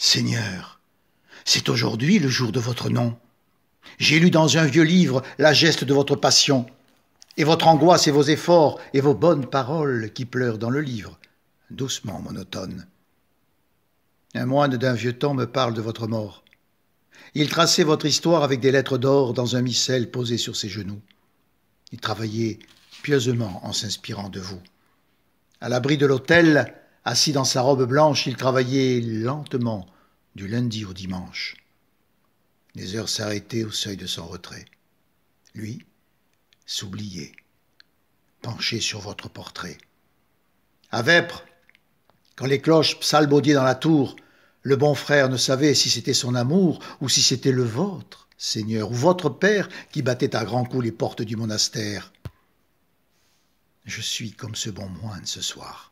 Seigneur, c'est aujourd'hui le jour de votre nom. J'ai lu dans un vieux livre la geste de votre passion, et votre angoisse et vos efforts, et vos bonnes paroles qui pleurent dans le livre, doucement monotone. Un moine d'un vieux temps me parle de votre mort. Il traçait votre histoire avec des lettres d'or dans un missel posé sur ses genoux. Il travaillait pieusement en s'inspirant de vous. À l'abri de l'autel, assis dans sa robe blanche, il travaillait lentement du lundi au dimanche. Les heures s'arrêtaient au seuil de son retrait. Lui s'oubliait, penché sur votre portrait. À Vêpres, quand les cloches psalmodiaient dans la tour, le bon frère ne savait si c'était son amour ou si c'était le vôtre, Seigneur, ou votre Père qui battait à grands coups les portes du monastère. Je suis comme ce bon moine ce soir.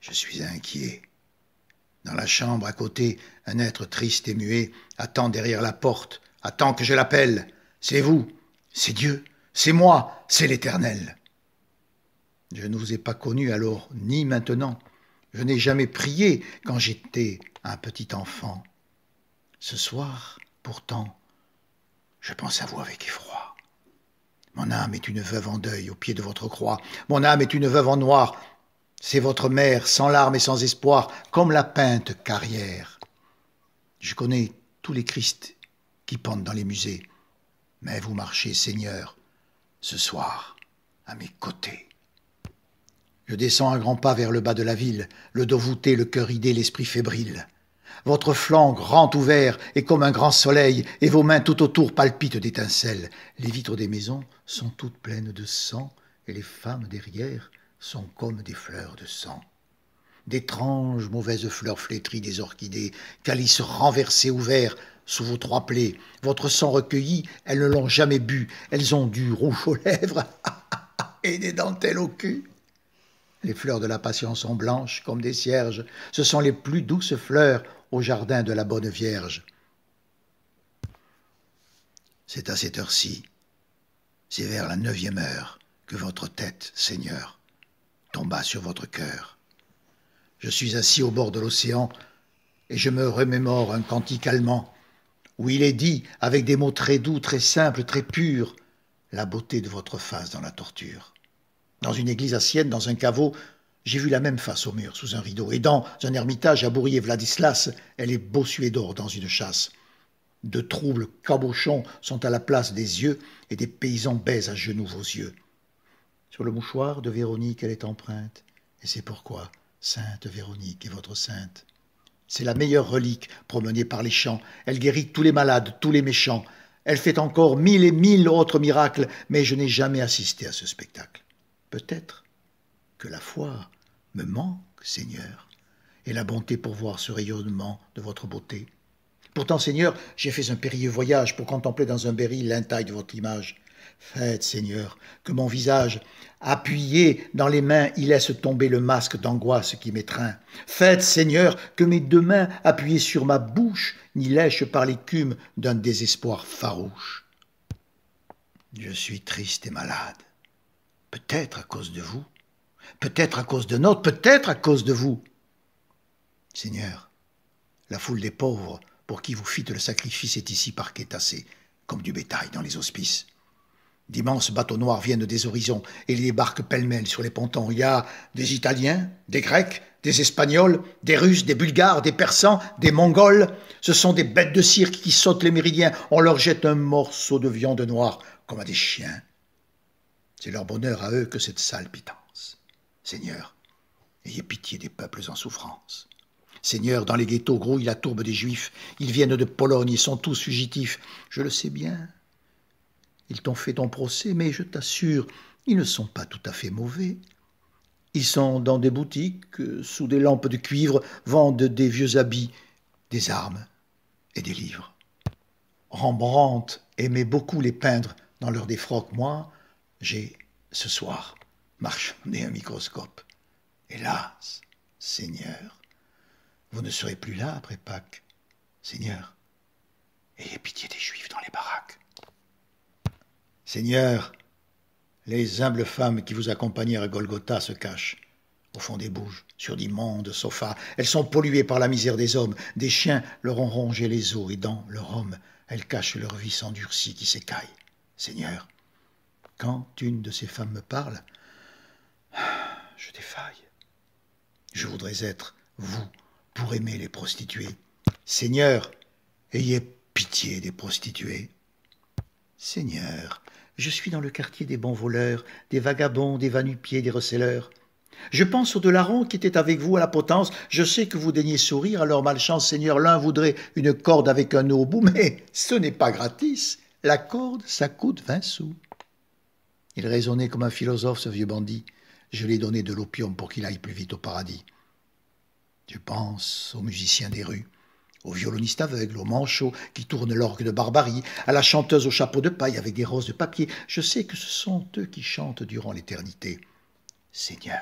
Je suis inquiet. Dans la chambre à côté, un être triste et muet attend derrière la porte, attend que je l'appelle. C'est vous, c'est Dieu, c'est moi, c'est l'Éternel. Je ne vous ai pas connu alors, ni maintenant. Je n'ai jamais prié quand j'étais un petit enfant. Ce soir, pourtant, je pense à vous avec effroi. Mon âme est une veuve en deuil au pied de votre croix. Mon âme est une veuve en noir c'est votre mère, sans larmes et sans espoir, comme la peinte carrière. Je connais tous les Christs qui pendent dans les musées, mais vous marchez, Seigneur, ce soir, à mes côtés. Je descends un grand pas vers le bas de la ville, le dos voûté, le cœur idé, l'esprit fébrile. Votre flanc grand ouvert est comme un grand soleil, et vos mains tout autour palpitent d'étincelles. Les vitres des maisons sont toutes pleines de sang, et les femmes derrière sont comme des fleurs de sang. D'étranges mauvaises fleurs flétries des orchidées, calices renversés ouverts sous vos trois plaies, votre sang recueilli, elles ne l'ont jamais bu, elles ont du rouge aux lèvres et des dentelles au cul. Les fleurs de la patience sont blanches comme des cierges, ce sont les plus douces fleurs au jardin de la Bonne Vierge. C'est à cette heure-ci, c'est vers la neuvième heure, que votre tête, Seigneur, sur votre cœur. Je suis assis au bord de l'océan et je me remémore un cantique allemand où il est dit, avec des mots très doux, très simples, très purs, la beauté de votre face dans la torture. Dans une église à dans un caveau, j'ai vu la même face au mur, sous un rideau, et dans un ermitage à Bourrier Vladislas, elle est bossuée d'or dans une chasse. De troubles cabochons sont à la place des yeux, et des paysans baisent à genoux vos yeux. Sur le mouchoir de Véronique, elle est empreinte, et c'est pourquoi Sainte Véronique est votre sainte. C'est la meilleure relique promenée par les champs. Elle guérit tous les malades, tous les méchants. Elle fait encore mille et mille autres miracles, mais je n'ai jamais assisté à ce spectacle. Peut-être que la foi me manque, Seigneur, et la bonté pour voir ce rayonnement de votre beauté. Pourtant, Seigneur, j'ai fait un périlleux voyage pour contempler dans un berry l'intaille de votre image. Faites, Seigneur, que mon visage, appuyé dans les mains, y laisse tomber le masque d'angoisse qui m'étreint. Faites, Seigneur, que mes deux mains, appuyées sur ma bouche, n'y lèchent par l'écume d'un désespoir farouche. Je suis triste et malade. Peut-être à cause de vous, peut-être à cause de notre, peut-être à cause de vous. Seigneur, la foule des pauvres pour qui vous fîtes le sacrifice est ici parquetassée, comme du bétail dans les hospices. D'immenses bateaux noirs viennent des horizons et les débarquent pêle-mêle sur les pontons. Il y a des Italiens, des Grecs, des Espagnols, des Russes, des Bulgares, des Persans, des Mongols. Ce sont des bêtes de cirque qui sautent les méridiens. On leur jette un morceau de viande noire comme à des chiens. C'est leur bonheur à eux que cette sale Seigneur, ayez pitié des peuples en souffrance. Seigneur, dans les ghettos grouille la tourbe des Juifs. Ils viennent de Pologne, ils sont tous fugitifs. Je le sais bien, ils t'ont fait ton procès, mais je t'assure, ils ne sont pas tout à fait mauvais. Ils sont dans des boutiques, euh, sous des lampes de cuivre, vendent des vieux habits, des armes et des livres. Rembrandt aimait beaucoup les peindre dans leur défroque. Moi, j'ai, ce soir, marchandé un microscope. Hélas, Seigneur, vous ne serez plus là après Pâques, Seigneur. Seigneur, les humbles femmes qui vous accompagnèrent à Golgotha se cachent au fond des bouges, sur d'immondes sofas. Elles sont polluées par la misère des hommes. Des chiens leur ont rongé les os et dans leur homme, elles cachent leur vie s'endurcie qui s'écaille. Seigneur, quand une de ces femmes me parle, je défaille. Je voudrais être vous pour aimer les prostituées. Seigneur, ayez pitié des prostituées. Seigneur, je suis dans le quartier des bons voleurs, des vagabonds, des vanupiers, des receleurs. Je pense aux larrons qui étaient avec vous à la potence. Je sais que vous daignez sourire à leur malchance, Seigneur. L'un voudrait une corde avec un nœud au bout, mais ce n'est pas gratis. La corde, ça coûte vingt sous. Il raisonnait comme un philosophe, ce vieux bandit. Je lui ai donné de l'opium pour qu'il aille plus vite au paradis. Tu penses aux musiciens des rues, au violoniste aveugle, au manchot qui tourne l'orgue de barbarie, à la chanteuse au chapeau de paille avec des roses de papier. Je sais que ce sont eux qui chantent durant l'éternité. Seigneur,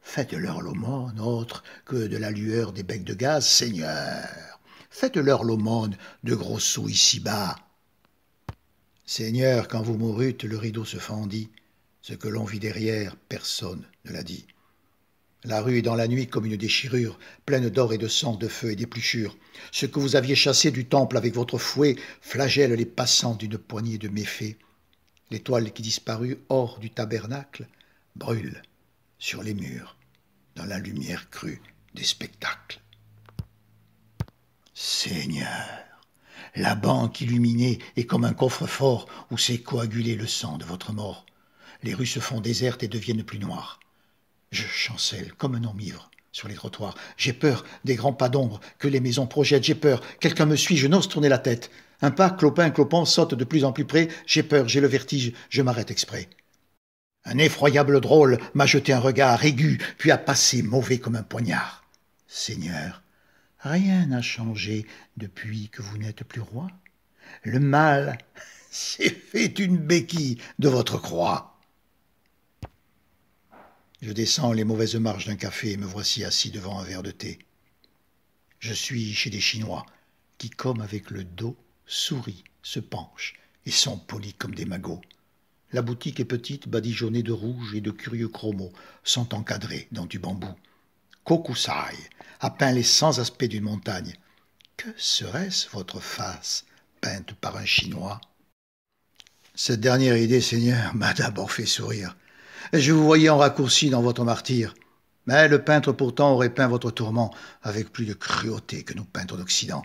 faites-leur l'aumône autre que de la lueur des becs de gaz, Seigneur. Faites-leur l'aumône de gros sous ici-bas. Seigneur, quand vous mourûtes, le rideau se fendit. Ce que l'on vit derrière, personne ne l'a dit. La rue est dans la nuit comme une déchirure, pleine d'or et de sang, de feu et d'épluchures. Ce que vous aviez chassé du temple avec votre fouet flagelle les passants d'une poignée de méfaits. L'étoile qui disparut hors du tabernacle brûle sur les murs, dans la lumière crue des spectacles. Seigneur, la banque illuminée est comme un coffre-fort où s'est coagulé le sang de votre mort. Les rues se font désertes et deviennent plus noires. Je chancelle comme un homme ivre sur les trottoirs. J'ai peur des grands pas d'ombre que les maisons projettent. J'ai peur. Quelqu'un me suit, je n'ose tourner la tête. Un pas, clopin, clopant, saute de plus en plus près. J'ai peur, j'ai le vertige, je m'arrête exprès. Un effroyable drôle m'a jeté un regard aigu, puis a passé mauvais comme un poignard. Seigneur, rien n'a changé depuis que vous n'êtes plus roi. Le mal s'est fait une béquille de votre croix. Je descends les mauvaises marches d'un café et me voici assis devant un verre de thé. Je suis chez des Chinois, qui, comme avec le dos, sourient, se penchent et sont polis comme des magots. La boutique est petite, badigeonnée de rouge et de curieux chromos, sont encadrés dans du bambou. Kokusai a peint les cent aspects d'une montagne. Que serait-ce votre face, peinte par un Chinois Cette dernière idée, Seigneur, m'a d'abord fait sourire je vous voyais en raccourci dans votre martyr. Mais le peintre pourtant aurait peint votre tourment avec plus de cruauté que nos peintres d'Occident.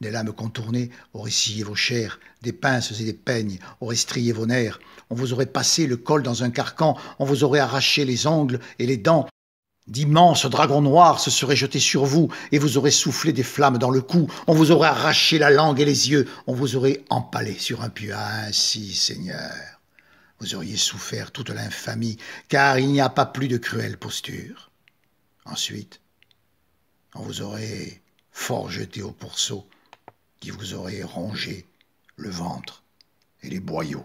Des lames contournées auraient scié vos chairs, des pinces et des peignes auraient strié vos nerfs, on vous aurait passé le col dans un carcan, on vous aurait arraché les ongles et les dents. D'immenses dragons noirs se seraient jetés sur vous et vous aurez soufflé des flammes dans le cou, on vous aurait arraché la langue et les yeux, on vous aurait empalé sur un puits. Ainsi, Seigneur. Vous auriez souffert toute l'infamie, car il n'y a pas plus de cruelle posture. Ensuite, on vous aurait fort jeté au pourceau, qui vous aurait rongé le ventre et les boyaux.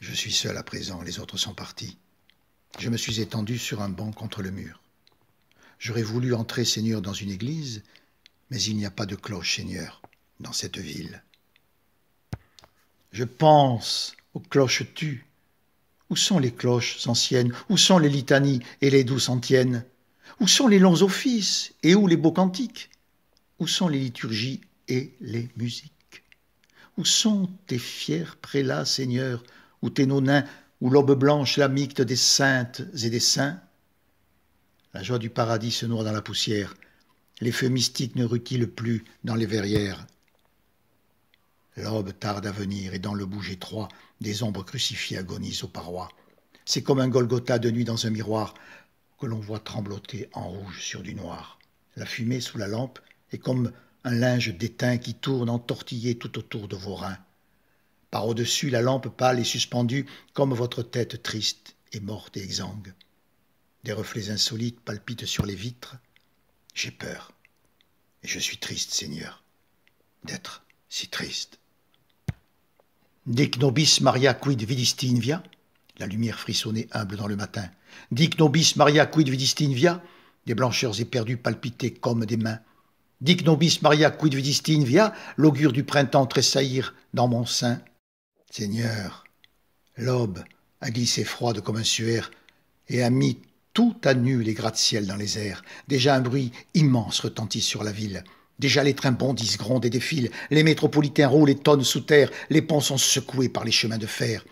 Je suis seul à présent, les autres sont partis. Je me suis étendu sur un banc contre le mur. J'aurais voulu entrer, Seigneur, dans une église, mais il n'y a pas de cloche, Seigneur, dans cette ville. Je pense aux cloches tues. Où sont les cloches anciennes Où sont les litanies et les douces antiennes Où sont les longs offices et où les beaux cantiques Où sont les liturgies et les musiques Où sont tes fiers prélats, Seigneur Où tes nonins Où l'aube blanche, la mixte des saintes et des saints La joie du paradis se noie dans la poussière. Les feux mystiques ne rutilent plus dans les verrières. L'aube tarde à venir et dans le bouge étroit, des ombres crucifiées agonisent aux parois. C'est comme un Golgotha de nuit dans un miroir que l'on voit trembloter en rouge sur du noir. La fumée sous la lampe est comme un linge d'étain qui tourne entortillé tout autour de vos reins. Par au-dessus, la lampe pâle est suspendue comme votre tête triste et morte et exsangue. Des reflets insolites palpitent sur les vitres. J'ai peur. Et je suis triste, Seigneur, d'être si triste. Dic nobis Maria quid via ?» La lumière frissonnait humble dans le matin. Dic nobis Maria quid via ?» Des blancheurs éperdues palpitaient comme des mains. Dic nobis Maria quid via ?» L'augure du printemps tressaillir dans mon sein. Seigneur, l'aube a glissé froide comme un suaire et a mis tout à nu les gratte ciel dans les airs. Déjà un bruit immense retentit sur la ville. Déjà les trains bondissent, grondent et défilent, les métropolitains roulent et tonnent sous terre, les ponts sont secoués par les chemins de fer.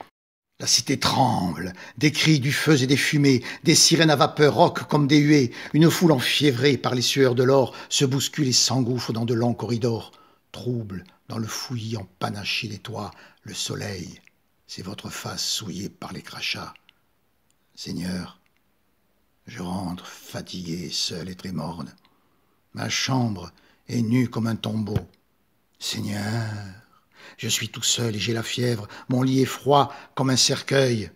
La cité tremble, des cris, du feu et des fumées, des sirènes à vapeur roquent comme des huées, une foule enfiévrée par les sueurs de l'or se bouscule et s'engouffre dans de longs corridors. Trouble, dans le fouillis empanaché des toits, le soleil, c'est votre face souillée par les crachats. Seigneur, je rentre fatigué, seul et très morne. Ma chambre, et nu comme un tombeau. Seigneur, je suis tout seul et j'ai la fièvre, mon lit est froid comme un cercueil.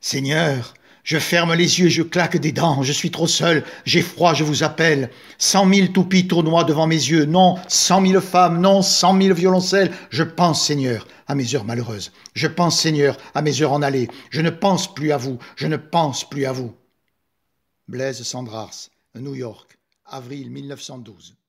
Seigneur, je ferme les yeux, je claque des dents, je suis trop seul, j'ai froid, je vous appelle. Cent mille toupies tournoient devant mes yeux, non, cent mille femmes, non, cent mille violoncelles. Je pense, Seigneur, à mes heures malheureuses. Je pense, Seigneur, à mes heures en allée. Je ne pense plus à vous, je ne pense plus à vous. Blaise Sandrars, New York, avril 1912.